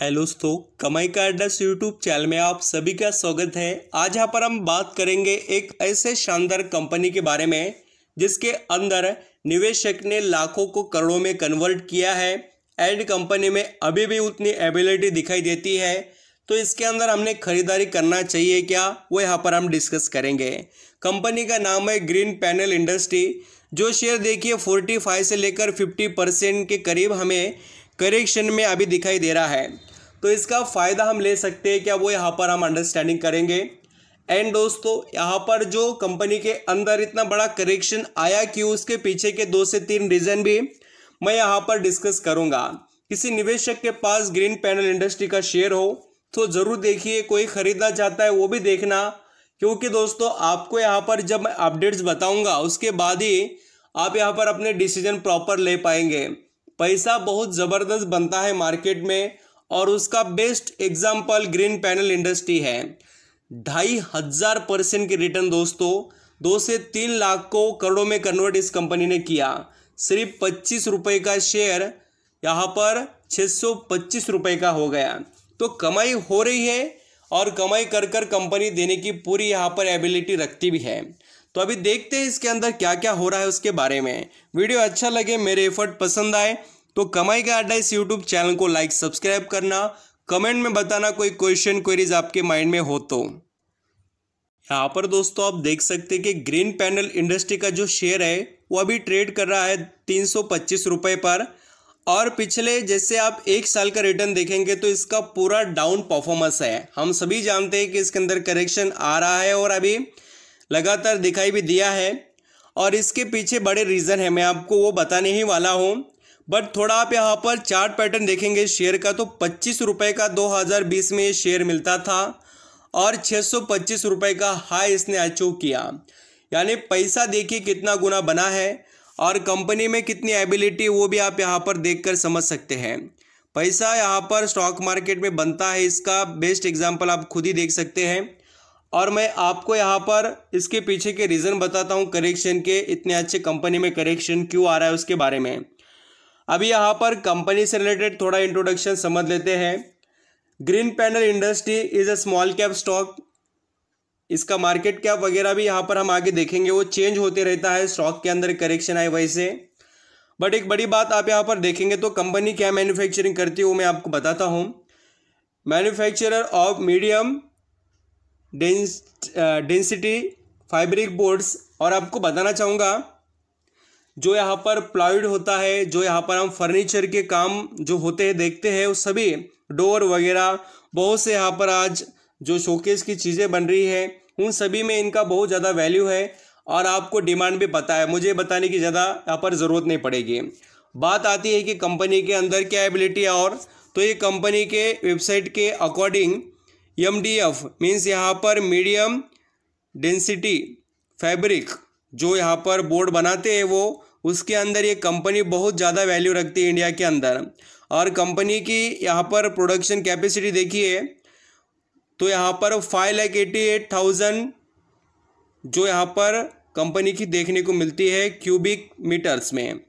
hello दोस्तों कमाई का एड्रेस यूट्यूब चैनल में आप सभी का स्वागत है आज यहाँ पर हम बात करेंगे एक ऐसे शानदार कंपनी के बारे में जिसके अंदर निवेशक ने लाखों को करोड़ों में कन्वर्ट किया है एंड कंपनी में अभी भी उतनी एबिलिटी दिखाई देती है तो इसके अंदर हमने खरीदारी करना चाहिए क्या वो यहाँ पर हम डिस्कस करेंगे कंपनी का नाम है ग्रीन पैनल इंडस्ट्री जो शेयर देखिए 45 से लेकर 50 परसेंट के करीब हमें करेक्शन में अभी दिखाई दे रहा है तो इसका फ़ायदा हम ले सकते हैं क्या वो यहाँ पर हम अंडरस्टैंडिंग करेंगे एंड दोस्तों यहाँ पर जो कंपनी के अंदर इतना बड़ा करेक्शन आया कि उसके पीछे के दो से तीन रीज़न भी मैं यहाँ पर डिस्कस करूँगा किसी निवेशक के पास ग्रीन पैनल इंडस्ट्री का शेयर हो तो ज़रूर देखिए कोई ख़रीदना चाहता है वो भी देखना क्योंकि दोस्तों आपको यहाँ पर जब मैं अपडेट्स बताऊँगा उसके बाद ही आप यहाँ पर अपने डिसीजन प्रॉपर ले पाएंगे पैसा बहुत ज़बरदस्त बनता है मार्केट में और उसका best example green panel industry है ढाई हजार परसेंट की रिटर्न दोस्तों दो से तीन लाख को करोड़ों में कन्वर्ट इस कंपनी ने किया सिर्फ पच्चीस रुपये का शेयर यहाँ पर छः सौ पच्चीस रुपये का हो गया तो कमाई हो रही है और कमाई कर कर कंपनी देने की पूरी यहाँ पर एबिलिटी रखती भी है तो अभी देखते हैं इसके अंदर क्या क्या हो रहा है उसके बारे में वीडियो अच्छा लगे मेरे एफर्ट पसंद आए तो कमाई का अड्डा इस यूट्यूब चैनल को लाइक सब्सक्राइब करना कमेंट में बताना कोई क्वेश्चन क्वेरीज आपके माइंड में हो तो यहाँ पर दोस्तों आप देख सकते हैं कि ग्रीन पैनल इंडस्ट्री का जो शेयर है वो अभी ट्रेड कर रहा है तीन सौ पर और पिछले जैसे आप एक साल का रिटर्न देखेंगे तो इसका पूरा डाउन परफॉर्मेंस है हम सभी जानते हैं कि इसके अंदर करेक्शन आ रहा है और अभी लगातार दिखाई भी दिया है और इसके पीछे बड़े रीज़न है मैं आपको वो बताने ही वाला हूँ बट थोड़ा आप यहाँ पर चार्ट पैटर्न देखेंगे शेयर का तो पच्चीस रुपये का 2020 में ये शेयर मिलता था और छः सौ पच्चीस रुपये का हाई इसने अचीव किया यानी पैसा देखिए कितना गुना बना है और कंपनी में कितनी एबिलिटी वो भी आप यहाँ पर देख कर समझ सकते हैं पैसा यहाँ पर स्टॉक मार्केट में बनता है इसका बेस्ट एग्जाम्पल आप खुद ही देख सकते हैं और मैं आपको यहाँ पर इसके पीछे के रीज़न बताता हूँ करेक्शन के इतने अच्छे कंपनी में करेक्शन क्यों आ रहा है उसके बारे में अभी यहाँ पर कंपनी से रिलेटेड थोड़ा इंट्रोडक्शन समझ लेते हैं green panel industry is a small cap stock इसका मार्केट कैप वगैरह भी यहाँ पर हम आगे देखेंगे वो चेंज होते रहता है स्टॉक के अंदर करेक्शन आए वैसे बट एक बड़ी बात आप यहाँ पर देखेंगे तो कंपनी क्या मैन्युफैक्चरिंग करती है वो मैं आपको बताता हूँ manufacturer of medium dense density fibre boards और आपको बताना चाहूँगा जो यहाँ पर प्लाइड होता है जो यहाँ पर हम फर्नीचर के काम जो होते हैं देखते हैं वो सभी डोर वगैरह बहुत से यहाँ पर आज जो शोकेस की चीज़ें बन रही है उन सभी में इनका बहुत ज़्यादा वैल्यू है और आपको डिमांड भी पता है मुझे बताने की ज़्यादा यहाँ पर ज़रूरत नहीं पड़ेगी बात आती है कि कंपनी के अंदर क्या एबिलिटी है और तो ये कंपनी के वेबसाइट के according M D F means यहाँ पर मीडियम डेंसिटी फैब्रिक जो यहाँ पर बोर्ड बनाते हैं वो उसके अंदर ये कंपनी बहुत ज़्यादा वैल्यू रखती है इंडिया के अंदर और कंपनी की यहाँ पर प्रोडक्शन कैपेसिटी देखिए तो यहाँ पर five lakh eighty eight thousand जो यहाँ पर कंपनी की देखने को मिलती है क्यूबिक मीटर्स में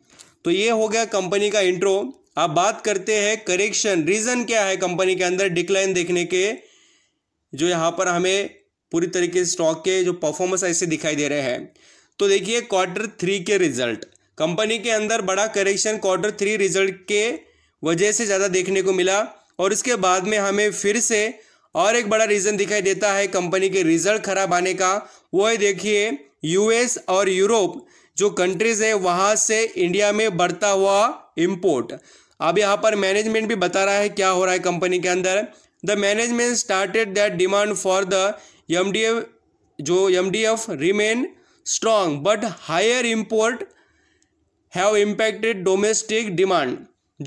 तो ये हो गया कंपनी का इंट्रो अब बात करते हैं करेक्शन रीज़न क्या है कंपनी के अंदर डिक्लाइन देखने के जो यहाँ पर हमें पूरी तरीके से स्टॉक के जो परफॉर्मेंस ऐसे दिखाई दे रहे हैं तो देखिए क्वार्टर थ्री के रिजल्ट कंपनी के अंदर बड़ा करेक्शन क्वार्टर थ्री रिजल्ट के वजह से ज़्यादा देखने को मिला और इसके बाद में हमें फिर से और एक बड़ा रीज़न दिखाई देता है कंपनी के रिजल्ट खराब आने का वो है देखिए यूएस और यूरोप जो कंट्रीज़ है वहाँ से इंडिया में बढ़ता हुआ इम्पोर्ट अब यहाँ पर मैनेजमेंट भी बता रहा है क्या हो रहा है कंपनी के अंदर started that demand for the M D F जो F remain strong but higher import have impacted domestic demand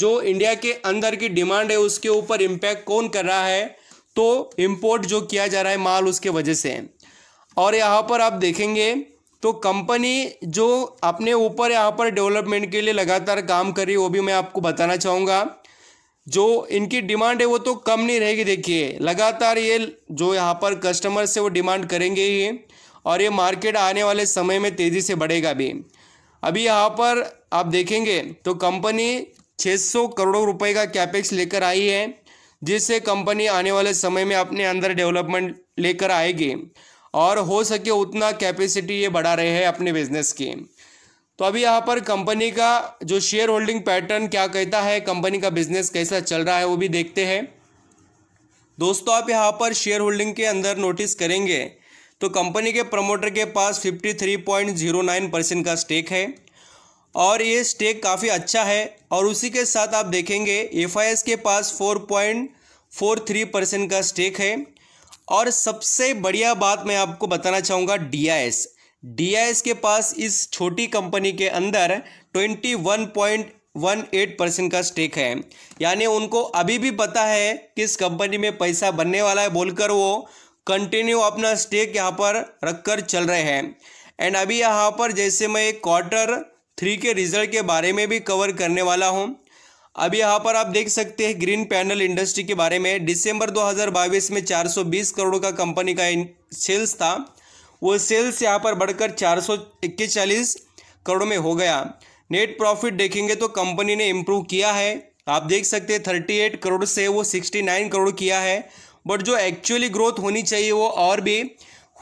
जो इंडिया के अंदर की डिमांड है उसके ऊपर इम्पैक्ट कौन कर रहा है तो इम्पोर्ट जो किया जा रहा है माल उसके वजह से और यहाँ पर आप देखेंगे तो कंपनी जो अपने ऊपर यहाँ पर डेवलपमेंट के लिए लगातार काम कर रही है वो भी मैं आपको बताना चाहूँगा जो इनकी डिमांड है वो तो कम नहीं रहेगी देखिए लगातार ये जो यहाँ पर कस्टमर से वो डिमांड करेंगे ही और ये मार्केट आने वाले समय में तेज़ी से बढ़ेगा भी अभी यहाँ पर आप देखेंगे तो कंपनी 600 करोड़ रुपए का कैपेक्स लेकर आई है जिससे कंपनी आने वाले समय में अपने अंदर डेवलपमेंट लेकर आएगी और हो सके उतना कैपेसिटी ये बढ़ा रहे हैं अपने बिजनेस की तो अभी यहाँ पर कंपनी का जो शेयर होल्डिंग पैटर्न क्या कहता है कंपनी का बिजनेस कैसा चल रहा है वो भी देखते हैं दोस्तों आप यहाँ पर शेयर होल्डिंग के अंदर नोटिस करेंगे तो कंपनी के प्रमोटर के पास 53.09 परसेंट का स्टेक है और ये स्टेक काफ़ी अच्छा है और उसी के साथ आप देखेंगे एफ के पास 4.43 परसेंट का स्टेक है और सबसे बढ़िया बात मैं आपको बताना चाहूँगा डी डीआईएस के पास इस छोटी कंपनी के अंदर twenty one point one eight percent का स्टेक है यानी उनको अभी भी पता है किस कंपनी में पैसा बनने वाला है बोलकर वो कंटिन्यू अपना स्टेक यहाँ पर रखकर चल रहे हैं एंड अभी यहाँ पर जैसे मैं क्वार्टर थ्री के रिजल्ट के बारे में भी कवर करने वाला हूँ अभी यहाँ पर आप देख सकते हैं ग्रीन पैनल इंडस्ट्री के बारे में दिसंबर 2022 में 420 करोड़ का कंपनी का सेल्स था वो सेल्स यहाँ पर बढ़कर चार सौ इक्कीस करोड़ में हो गया नेट प्रॉफिट देखेंगे तो कंपनी ने इम्प्रूव किया है आप देख सकते हैं थर्टी एट करोड़ से वो सिक्सटी नाइन करोड़ किया है बट जो एक्चुअली ग्रोथ होनी चाहिए वो और भी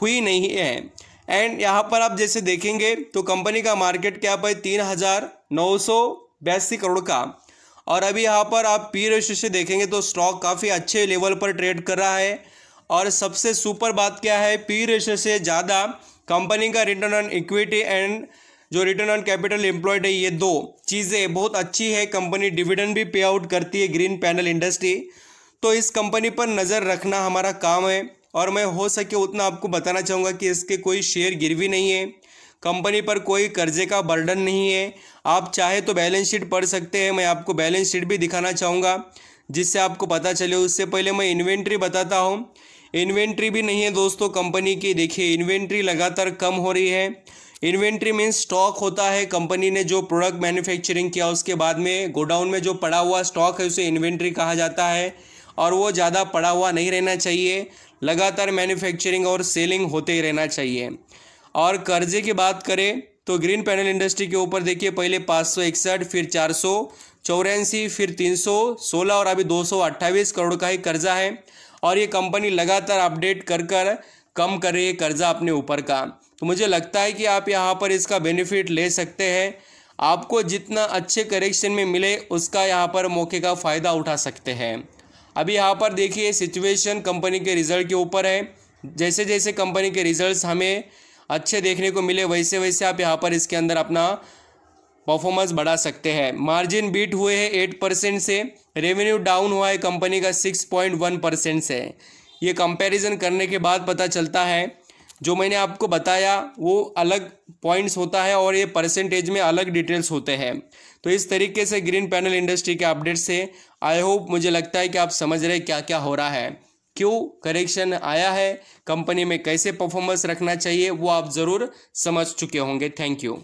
हुई नहीं है एंड यहाँ पर आप जैसे देखेंगे तो कंपनी का मार्केट कैप है तीन हज़ार नौ सौ बयासी करोड़ का और अभी यहाँ पर आप पी रेशो से देखेंगे तो स्टॉक काफ़ी अच्छे लेवल पर ट्रेड कर रहा है और सबसे सुपर बात क्या है पी रेशो से ज़्यादा कंपनी का रिटर्न ऑन इक्विटी एंड जो रिटर्न ऑन कैपिटल एम्प्लॉयड है ये दो चीज़ें बहुत अच्छी है कंपनी डिविडेंड भी पे आउट करती है ग्रीन पैनल इंडस्ट्री तो इस कंपनी पर नज़र रखना हमारा काम है और मैं हो सके उतना आपको बताना चाहूँगा कि इसके कोई शेयर गिरवी नहीं है कंपनी पर कोई कर्जे का बर्डन नहीं है आप चाहे तो बैलेंस शीट पढ़ सकते हैं मैं आपको बैलेंस शीट भी दिखाना चाहूँगा जिससे आपको पता चले उससे पहले मैं इन्वेंट्री बताता हूँ इन्वेंट्री भी नहीं है दोस्तों कंपनी की देखिए इन्वेंट्री लगातार कम हो रही है इन्वेंट्री मीन्स स्टॉक होता है कंपनी ने जो प्रोडक्ट मैन्युफैक्चरिंग किया उसके बाद में गोडाउन में जो पड़ा हुआ स्टॉक है उसे इन्वेंट्री कहा जाता है और वो ज़्यादा पड़ा हुआ नहीं रहना चाहिए लगातार मैन्युफैक्चरिंग और सेलिंग होते ही रहना चाहिए और कर्जे की बात करें तो ग्रीन पैनल इंडस्ट्री के ऊपर देखिए पहले पाँच फिर चार चौरासी फिर तीन सौ सोलह और अभी दो सौ अट्ठाईस करोड़ का ही कर्जा है और ये कंपनी लगातार अपडेट कर कर कम कर रही है कर्ज़ा अपने ऊपर का तो मुझे लगता है कि आप यहाँ पर इसका बेनिफिट ले सकते हैं आपको जितना अच्छे करेक्शन में मिले उसका यहाँ पर मौके का फ़ायदा उठा सकते हैं अभी यहाँ पर देखिए सिचुएशन कंपनी के रिज़ल्ट के ऊपर है जैसे जैसे कंपनी के रिज़ल्ट हमें अच्छे देखने को मिले वैसे वैसे आप यहाँ पर इसके अंदर अपना परफॉर्मेंस बढ़ा सकते हैं मार्जिन बीट हुए हैं एट परसेंट से रेवेन्यू डाउन हुआ है कंपनी का सिक्स पॉइंट वन परसेंट से ये कंपैरिजन करने के बाद पता चलता है जो मैंने आपको बताया वो अलग पॉइंट्स होता है और ये परसेंटेज में अलग डिटेल्स होते हैं तो इस तरीके से ग्रीन पैनल इंडस्ट्री के अपडेट से आई होप मुझे लगता है कि आप समझ रहे क्या क्या हो रहा है क्यों करेक्शन आया है कंपनी में कैसे परफॉर्मेंस रखना चाहिए वो आप ज़रूर समझ चुके होंगे थैंक यू